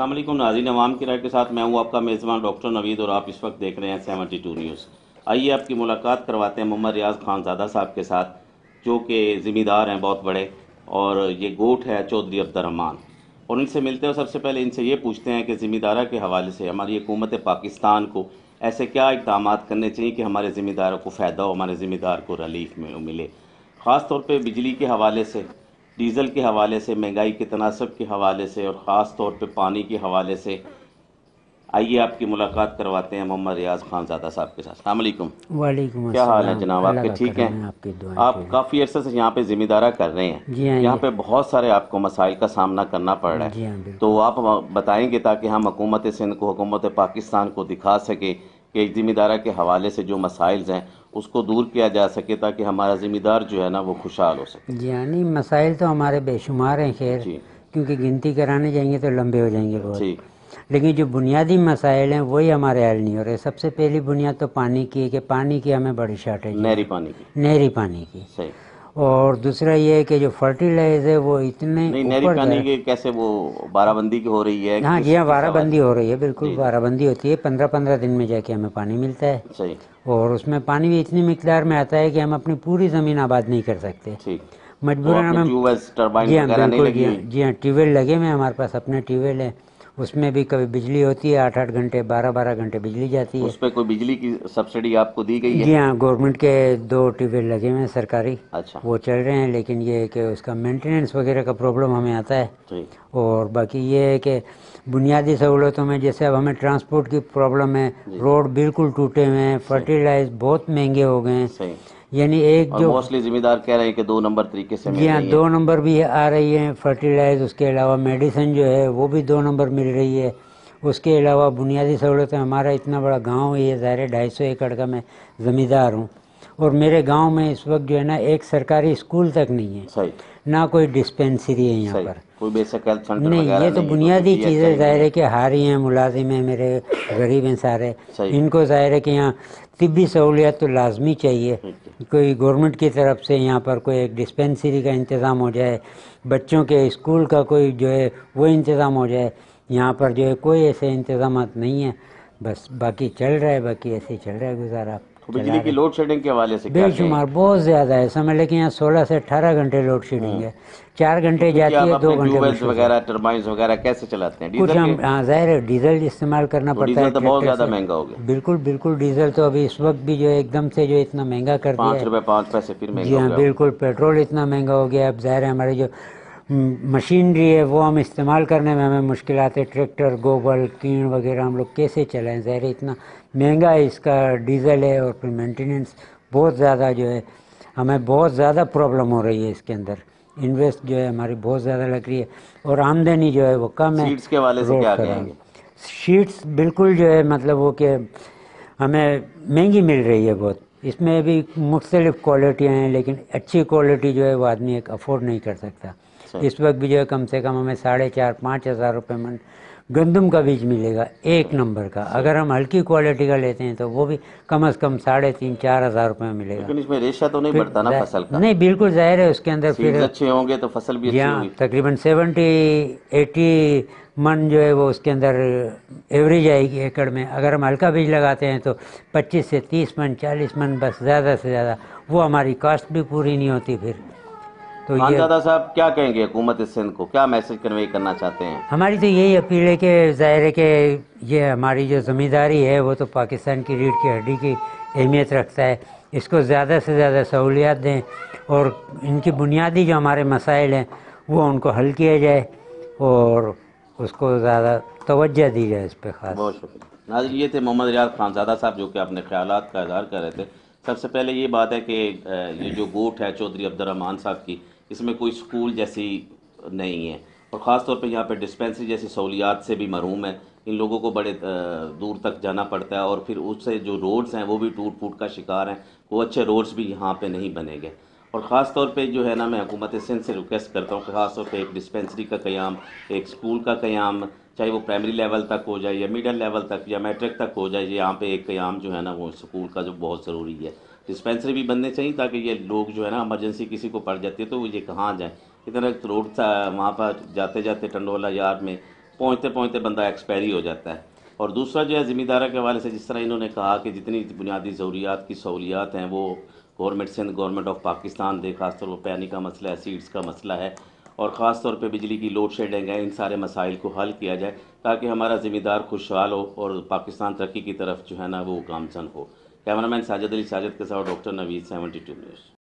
अल्लाम नाजीन अवाम की राय के साथ मैं हूँ आपका मेज़बान डॉक्टर नवीद और आप इस वक्त देख रहे हैं टी टू न्यूज़ आइए आपकी मुलाकात करवाते हैं मोहम्मद रियाज खान ज़्यादा साहब के साथ जो कि ज़िम्मेदार हैं बहुत बड़े और ये गोट है चौधरी अब्दरहमान और इनसे मिलते हैं सबसे पहले इनसे ये पूछते हैं कि ज़िम्मेदारा के हवाले से हमारी हुकूमत पाकिस्तान को ऐसे क्या इकदाम करने चाहिए कि हमारे ज़िम्मेदारों को फ़ायदा हो हमारे ज़िम्मेदार को रिलीफ में मिले ख़ास तौर पर बिजली के हवाले से डीज़ल के हवाले से महंगाई के तनासब के हवाले से और ख़ास तौर पर पानी के हवाले से आइए आपकी मुलाकात करवाते हैं मोहम्मद रियाज खान जादा साहब के साथ अलैक्म क्या हाल है जनाब आपके ठीक हैं आप काफ़ी अर्से से यहाँ पे जिम्मेदारा कर रहे हैं हाँ यहाँ पे बहुत सारे आपको मसाइल का सामना करना पड़ रहा है हाँ, तो आप बताएंगे ताकि हम हकूमत सिंध को हकूमत पाकिस्तान को दिखा सके कि जिम्मेदारा के हवाले से जो मसाइल हैं उसको दूर किया जा सके ताकि हमारा ज़िम्मेदार जो है ना वो खुशहाल हो सके यानी मसाइल तो हमारे बेशुमार हैं खैर क्योंकि गिनती कराने जाएंगे तो लंबे हो जाएंगे बहुत लेकिन जो बुनियादी मसाइल हैं वही हमारे हल नहीं हो रहे सबसे पहली बुनियाद तो पानी की है कि पानी की हमें बड़ी शॉर्टेज नहरी पानी की नहरी पानी की सही और दूसरा ये है कि जो फर्टिलाइज है वो इतने नहीं के कैसे वो बाराबंदी की हो रही है हाँ जी हाँ बाराबंदी हो रही है बिल्कुल बाराबंदी होती है पंद्रह पंद्रह दिन में जाके हमें पानी मिलता है सही और उसमें पानी भी इतनी मकदार में आता है कि हम अपनी पूरी ज़मीन आबाद नहीं कर सकते मजबूरन हमें जी हाँ बिल्कुल जी हाँ ट्यूबवेल हाँ, लगे हुए हमारे पास अपने ट्यूबवेल है उसमें भी कभी बिजली होती है आठ आठ घंटे बारह बारह घंटे बिजली जाती है उसमें कोई बिजली की सब्सिडी आपको दी गई है जी हाँ गवर्नमेंट के दो ट्यूबवेल लगे हुए हैं सरकारी अच्छा वो चल रहे हैं लेकिन ये कि उसका मेंटेनेंस वगैरह का प्रॉब्लम हमें आता है और बाकी ये है कि बुनियादी सहूलतों में जैसे अब हमें ट्रांसपोर्ट की प्रॉब्लम है रोड बिल्कुल टूटे हुए हैं फर्टिलाइज बहुत महंगे हो गए हैं यानी एक जो मोस्टली जिम्मेदार कह रहे हैं कि दो नंबर तरीके से जी हाँ दो नंबर भी आ रही है फर्टिलाइज उसके अलावा मेडिसिन जो है वो भी दो नंबर मिल रही है उसके अलावा बुनियादी सहूलतें हमारा इतना बड़ा गांव है ये ज़ाहिर ढाई सौ एकड़ का मैं ज़मींदार हूँ और मेरे गांव में इस वक्त जो है ना एक सरकारी स्कूल तक नहीं है सही ना कोई डिस्पेंसरी है यहाँ पर कोई बेसिक हेल्थ सेंटर नहीं ये तो बुनियादी तो चीज़ें ज़ाहिर है कि हारी हैं मुलाजिम हैं मेरे गरीब हैं सारे इनको ज़ाहिर है कि यहाँ तिबी सहूलियत तो लाजमी चाहिए कोई गवर्नमेंट की तरफ से यहाँ पर कोई एक डिस्पेंसरी का इंतज़ाम हो जाए बच्चों के स्कूल का कोई जो है वो इंतज़ाम हो जाए यहाँ पर जो है कोई ऐसे इंतज़ाम नहीं है बस बाकी चल रहा है बाकी ऐसे ही चल रहा है गुजारा बिजली की लोड शेडिंग के हवाले से बेशुमार बहुत ज़्यादा है समझ लेकिन यहाँ सोलह से अठारह घंटे लोड शेडिंग हम्म। है चार घंटे तो जाती है दो घंटे वगैरह टर्बाइन वगैरह कैसे चलाते हैं कुछ हम हाँ, जाहिर है डीजल इस्तेमाल करना तो पड़ता है तो बहुत ज़्यादा महंगा हो गया बिल्कुल बिल्कुल डीजल तो अभी इस वक्त भी जो एकदम से जो इतना महंगा कर दिया पाँच पाँच पैसे फिर जी हाँ बिल्कुल पेट्रोल इतना महंगा हो गया अब जाहिर है हमारे जो मशीनरी है वो हम इस्तेमाल करने में हमें मुश्किल आते ट्रैक्टर गोबर कीड़ वगैरह हम लोग कैसे चलाएं ज़ाहिर इतना महंगा है इसका डीजल है और फिर मेंटेनेंस बहुत ज़्यादा जो है हमें बहुत ज़्यादा प्रॉब्लम हो रही है इसके अंदर इन्वेस्ट जो है हमारी बहुत ज़्यादा लग रही है और आमदनी जो है वो कम है के वाले से क्या करेंगे शीट्स बिल्कुल जो है मतलब वो कि हमें महंगी मिल रही है बहुत इसमें भी मुख्तलिफ़ क्वालिटियाँ हैं लेकिन अच्छी क्वालिटी जो है वो आदमी एक अफोर्ड नहीं कर सकता हाँ। इस वक्त भी जो है कम से कम हमें साढ़े चार पाँच हज़ार रुपये मन गंदम का बीज मिलेगा एक हाँ। नंबर का अगर हम हल्की क्वालिटी का लेते हैं तो वो भी कम से कम साढ़े तीन चार हजार रुपये में मिलेगा इसमें रेशा तो नहीं बढ़ता ना फसल का नहीं बिल्कुल जाहिर है उसके अंदर फिर अच्छे होंगे तो फसल भी अच्छी हाँ तकरीबन सेवेंटी एटी मन जो है वो उसके अंदर एवरेज आएगी एकड़ में अगर हम हल्का बीज लगाते हैं तो 25 से 30 मन 40 मन बस ज़्यादा से ज़्यादा वो हमारी कास्ट भी पूरी नहीं होती फिर तो खानजादा साहब क्या कहेंगे हुकूमत इस सिंध को क्या मैसेज कन्वे करना चाहते हैं हमारी तो यही अपील है कि ज़ाहिर है कि ये हमारी जो ज़मींदारी है वो तो पाकिस्तान की रीढ़ की हड्डी की अहमियत रखता है इसको ज़्यादा से ज़्यादा सहूलियात दें और इनकी बुनियादी जो हमारे मसाइल हैं वो उनको हल किया जाए और उसको ज़्यादा तोज्जह दी जाए इस पर खास बहुत शुक्रिया नाजिर ये थे मोहम्मद रियाज खानजादा साहब जो कि अपने ख्याल का इजहार कर रहे थे सबसे पहले ये बात है कि ये जो गोट है चौधरी अब्दुलरहमान साहब की इसमें कोई स्कूल जैसी नहीं है और ख़ास तौर पर यहाँ पर डिस्पेंसरी जैसी सहूलियात से भी मरूम है इन लोगों को बड़े दूर तक जाना पड़ता है और फिर उससे जो रोड्स हैं वो भी टूट फूट का शिकार हैं वो अच्छे रोड्स भी यहाँ पर नहीं बने गए और ख़ास तौर पर जो है ना मैं हुकूमत सिंध से रिक्वेस्ट करता हूँ कि ख़ास तौर पर एक डिस्पेंसरी का क़्याम एक स्कूल का क़्याम चाहे वो प्राइमरी लेवल तक हो जाए या मिडल लेवल तक या मैट्रिक तक हो जाए यहाँ पे एक क़्याम जो है ना वो स्कूल का जो बहुत ज़रूरी है डिस्पेंसरी भी बनने चाहिए ताकि ये लोग जो है ना इमरजेंसी किसी को पड़ जाती है तो ये कहाँ जाएँ इतना रोड था वहाँ पर जाते जाते टंडोला यार्ड में पहुँचते पहुँचते बंदा एक्सपायरी हो जाता है और दूसरा जो है ज़िम्मेदारा के हवाले से जिस तरह इन्होंने कहा कि जितनी बुनियादी ज़रूरियात की सहूलियात हैं वो government Sindh government of Pakistan दे खासतौर पर पानी का मसला है सीड्स का मसला है और ख़ास तौर पे बिजली की लोड शेडिंग है इन सारे मसाइल को हल किया जाए ताकि हमारा ज़िम्मेदार खुशहाल हो और पाकिस्तान तरक्की की तरफ जो है ना वो गामजन हो कैमरामैन साजद अली साजिद के साथ doctor Naveed seventy two news